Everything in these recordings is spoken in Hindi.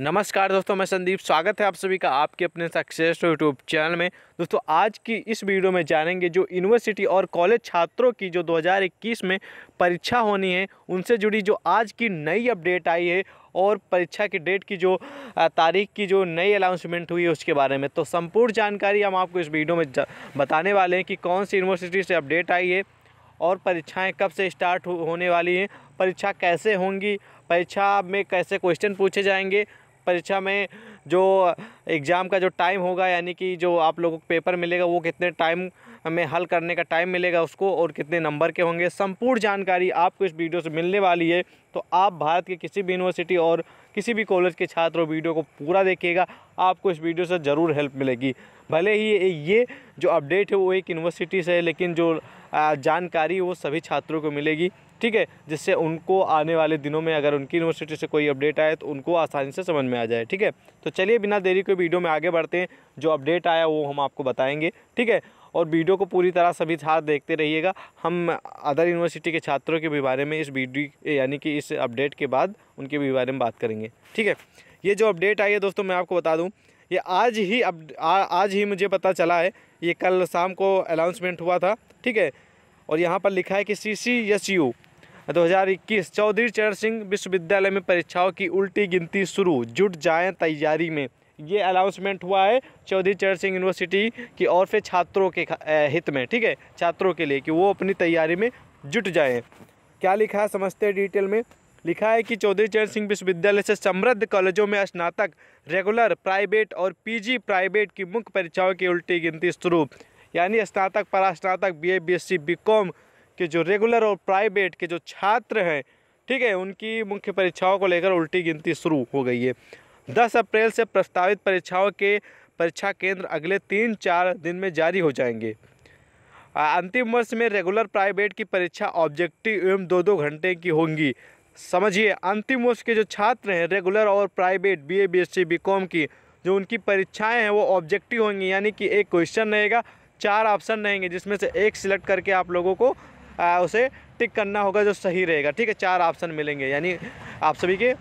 नमस्कार दोस्तों मैं संदीप स्वागत है आप सभी का आपके अपने सक्सेस यूट्यूब चैनल में दोस्तों आज की इस वीडियो में जानेंगे जो यूनिवर्सिटी और कॉलेज छात्रों की जो 2021 में परीक्षा होनी है उनसे जुड़ी जो आज की नई अपडेट आई है और परीक्षा की डेट की जो तारीख की जो नई अनाउंसमेंट हुई है उसके बारे में तो संपूर्ण जानकारी हम आपको इस वीडियो में बताने वाले हैं कि कौन सी यूनिवर्सिटी से अपडेट आई है और परीक्षाएँ कब से स्टार्ट होने वाली हैं परीक्षा कैसे होंगी परीक्षा में कैसे क्वेश्चन पूछे जाएंगे परीक्षा में जो एग्ज़ाम का जो टाइम होगा यानी कि जो आप लोगों को पेपर मिलेगा वो कितने टाइम में हल करने का टाइम मिलेगा उसको और कितने नंबर के होंगे संपूर्ण जानकारी आपको इस वीडियो से मिलने वाली है तो आप भारत के किसी भी यूनिवर्सिटी और किसी भी कॉलेज के छात्र वीडियो को पूरा देखिएगा आपको इस वीडियो से ज़रूर हेल्प मिलेगी भले ही ये जो अपडेट है वो एक यूनिवर्सिटी से है लेकिन जो जानकारी वो सभी छात्रों को मिलेगी ठीक है जिससे उनको आने वाले दिनों में अगर उनकी यूनिवर्सिटी से कोई अपडेट आए तो उनको आसानी से समझ में आ जाए ठीक है तो चलिए बिना देरी के वीडियो में आगे बढ़ते हैं जो अपडेट आया वो हम आपको बताएंगे ठीक है और वीडियो को पूरी तरह सभी छात्र देखते रहिएगा हम अदर यूनिवर्सिटी के छात्रों के भी बारे में इस वीडियो यानी कि इस अपडेट के बाद उनके भी बारे में बात करेंगे ठीक है ये जो अपडेट आई है दोस्तों मैं आपको बता दूँ ये आज ही अब आ, आज ही मुझे पता चला है ये कल शाम को अनाउंसमेंट हुआ था ठीक है और यहाँ पर लिखा है कि C C S U 2021 Chaudhary Charan Singh विश्वविद्यालय में परीक्षाओं की उल्टी गिनती शुरू जुट जाएं तैयारी में ये अनाउंसमेंट हुआ है चौधरी चरण सिंह यूनिवर्सिटी की और से छात्रों के हित में ठीक है छात्रों के लिए कि वो अपनी तैयारी में जुट जाएँ क्या लिखा है समझते हैं डिटेल में लिखा है कि चौधरी चरण सिंह विश्वविद्यालय से समृद्ध कॉलेजों में स्नातक रेगुलर प्राइवेट और पीजी प्राइवेट की मुख्य परीक्षाओं की उल्टी गिनती शुरू यानी स्नातक परास्नातक B A B S C B com कि जो रेगुलर और प्राइवेट के जो छात्र हैं ठीक है उनकी मुख्य परीक्षाओं को लेकर उल्टी गिनती शुरू हो गई है दस अप्रैल से प्रस्तावित परीक्षाओं के परीक्षा केंद्र अगले तीन चार दिन में जारी हो जाएंगे अंतिम वर्ष में रेगुलर प्राइवेट की परीक्षा ऑब्जेक्टिव एवं दो दो घंटे की होंगी समझिए अंतिम वर्ष के जो छात्र हैं रेगुलर और private B A B S C B com की जो उनकी परीक्षाएं हैं वो ऑब्जेक्टिव होंगी यानी कि एक क्वेश्चन रहेगा चार ऑप्शन रहेंगे जिसमें से एक सिलेक्ट करके आप लोगों को आ, उसे टिक करना होगा जो सही रहेगा ठीक है चार ऑप्शन मिलेंगे यानी आप सभी के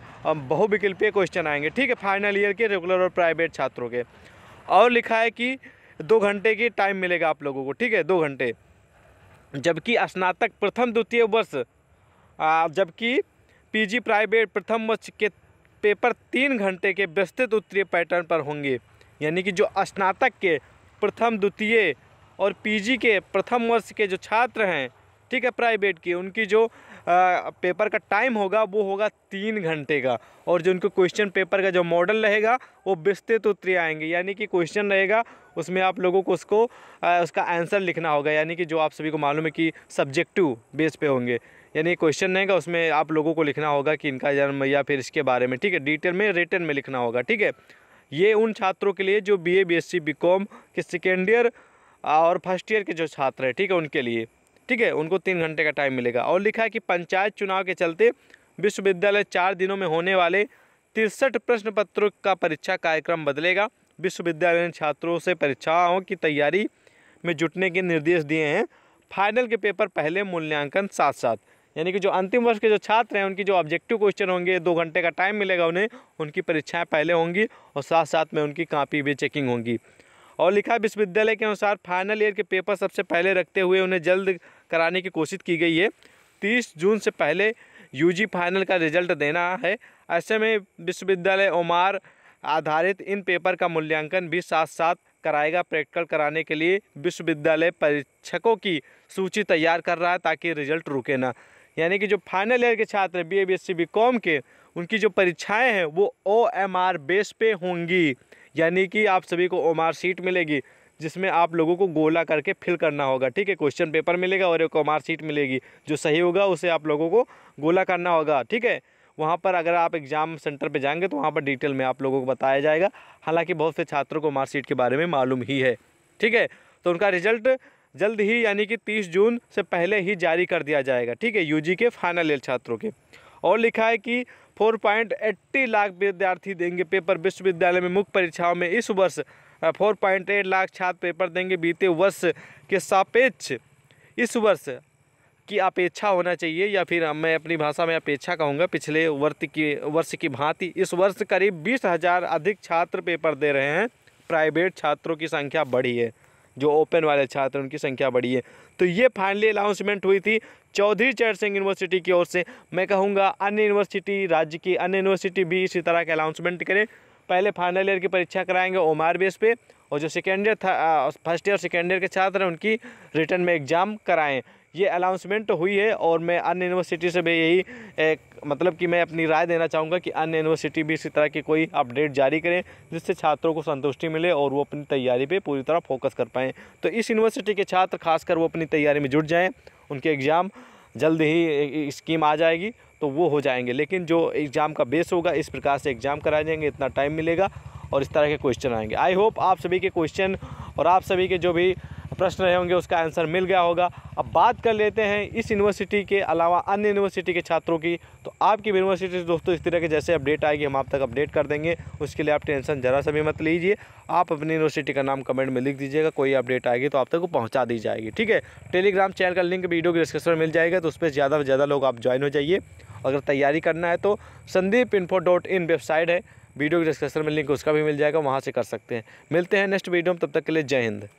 बहुविकल्पीय क्वेश्चन आएंगे ठीक है फाइनल ईयर के रेगुलर और प्राइवेट छात्रों के और लिखा है कि दो घंटे की टाइम मिलेगा आप लोगों को ठीक है दो घंटे जबकि स्नातक प्रथम द्वितीय वर्ष जबकि पीजी प्राइवेट प्रथम वर्ष के पेपर तीन घंटे के विस्तृत उत्तरीय पैटर्न पर होंगे यानी कि जो स्नातक के प्रथम द्वितीय और पीजी के प्रथम वर्ष के जो छात्र हैं ठीक है प्राइवेट की उनकी जो पेपर का टाइम होगा वो होगा तीन घंटे का और जो उनको क्वेश्चन पेपर का जो मॉडल रहेगा वो विस्तृत उत्तरी आएंगे यानी कि क्वेश्चन रहेगा उसमें आप लोगों को उसको उसका आंसर लिखना होगा यानी कि जो आप सभी को मालूम है कि सब्जेक्टिव बेस पे होंगे यानी क्वेश्चन रहेगा उसमें आप लोगों को लिखना होगा कि इनका जन्म या फिर इसके बारे में ठीक है डिटेल में रिटर्न में लिखना होगा ठीक है ये उन छात्रों के लिए जो B A B S C B com के सेकेंड ईयर और फर्स्ट ईयर के जो छात्र हैं ठीक है उनके लिए ठीक है उनको तीन घंटे का टाइम मिलेगा और लिखा है कि पंचायत चुनाव के चलते विश्वविद्यालय चार दिनों में होने वाले तिरसठ प्रश्न पत्रों का परीक्षा कार्यक्रम बदलेगा विश्वविद्यालय ने छात्रों से परीक्षाओं की तैयारी में जुटने के निर्देश दिए हैं फाइनल के पेपर पहले मूल्यांकन साथ साथ यानी कि जो अंतिम वर्ष के जो छात्र हैं उनकी जो ऑब्जेक्टिव क्वेश्चन होंगे दो घंटे का टाइम मिलेगा उन्हें उनकी परीक्षाएं पहले होंगी और साथ साथ में उनकी कापी भी चेकिंग होंगी और लिखा विश्वविद्यालय के अनुसार फाइनल ईयर के पेपर सबसे पहले रखते हुए उन्हें जल्द कराने की कोशिश की गई है तीस जून से पहले यूजी फाइनल का रिजल्ट देना है ऐसे में विश्वविद्यालय ओमार आधारित इन पेपर का मूल्यांकन भी साथ साथ कराएगा प्रैक्टिकल कराने के लिए विश्वविद्यालय परीक्षकों की सूची तैयार कर रहा है ताकि रिजल्ट रुके ना यानी कि जो फाइनल ईयर के छात्र B A B S C B com के उनकी जो परीक्षाएं हैं वो ओ एम आर बेस पे होंगी यानी कि आप सभी को ओमार सीट मिलेगी जिसमें आप लोगों को गोला करके फिल करना होगा ठीक है क्वेश्चन पेपर मिलेगा और एक ओमार सीट मिलेगी जो सही होगा उसे आप लोगों को गोला करना होगा ठीक है वहाँ पर अगर आप एग्ज़ाम सेंटर पे जाएंगे तो वहाँ पर डिटेल में आप लोगों को बताया जाएगा हालांकि बहुत से छात्रों को मार्कशीट के बारे में मालूम ही है ठीक है तो उनका रिजल्ट जल्द ही यानी कि 30 जून से पहले ही जारी कर दिया जाएगा ठीक है यूजी के फाइनल ईयर छात्रों के और लिखा है कि फोर पॉइंट एट्टी लाख विद्यार्थी देंगे पेपर विश्वविद्यालय में मुख्य परीक्षाओं में इस वर्ष फोर पॉइंट एट लाख छात्र पेपर देंगे बीते वर्ष के सापेक्ष इस वर्ष की अपेक्षा होना चाहिए या फिर मैं अपनी भाषा में अपेक्षा कहूँगा पिछले वर्ष की वर्ष की भांति इस वर्ष करीब बीस हज़ार अधिक छात्र पेपर दे रहे हैं प्राइवेट छात्रों की संख्या बढ़ी है जो ओपन वाले छात्र उनकी संख्या बढ़ी है तो ये फाइनली अनाउंसमेंट हुई थी चौधरी चरण सिंह यूनिवर्सिटी की ओर से मैं कहूँगा अन्य यूनिवर्सिटी राज्य की अन्य यूनिवर्सिटी भी इसी तरह के अनाउंसमेंट करें पहले फाइनल ईयर की परीक्षा कराएंगे ओम आर बेस पे और जो सेकेंड ईयर था फर्स्ट ईयर सेकेंड ईयर के छात्र हैं उनकी रिटर्न में एग्ज़ाम कराएं ये अनाउंसमेंट हुई है और मैं अन्य यूनिवर्सिटी से भी यही एक मतलब कि मैं अपनी राय देना चाहूँगा कि अन्य यूनिवर्सिटी भी इसी तरह की कोई अपडेट जारी करें जिससे छात्रों को संतुष्टि मिले और वो अपनी तैयारी पर पूरी तरह फोकस कर पाएँ तो इस यूनिवर्सिटी के छात्र खासकर वो अपनी तैयारी में जुट जाएँ उनके एग्ज़ाम जल्द ही स्कीम आ जाएगी तो वो हो जाएंगे लेकिन जो एग्ज़ाम का बेस होगा इस प्रकार से एग्ज़ाम कराए जाएंगे इतना टाइम मिलेगा और इस तरह के क्वेश्चन आएंगे आई होप आप सभी के क्वेश्चन और आप सभी के जो भी प्रश्न रहे होंगे उसका आंसर मिल गया होगा अब बात कर लेते हैं इस यूनिवर्सिटी के अलावा अन्य यूनिवर्सिटी के छात्रों की तो आपकी यूनिवर्सिटी दोस्तों इस तरह के जैसे अपडेट आएगी हम आप तक अपडेट कर देंगे उसके लिए आप टेंशन ज़रा सा भी मत लीजिए आप अपनी यूनिवर्सिटी का नाम कमेंट में लिख दीजिएगा कोई अपडेट आएगी तो आप तक वो पहुँचा दी जाएगी ठीक है टेलीग्राम चैनल का लिंक वीडियो की डिस्क्रिप्शन मिल जाएगा तो उस पर ज़्यादा से ज़्यादा लोग आप ज्वाइन हो जाइए अगर तैयारी करना है तो Sandeep info dot in website है वीडियो के डिस्क्रिप्शन में लिंक उसका भी मिल जाएगा वहाँ से कर सकते हैं मिलते हैं नेक्स्ट वीडियो में तब तक के लिए जय हिंद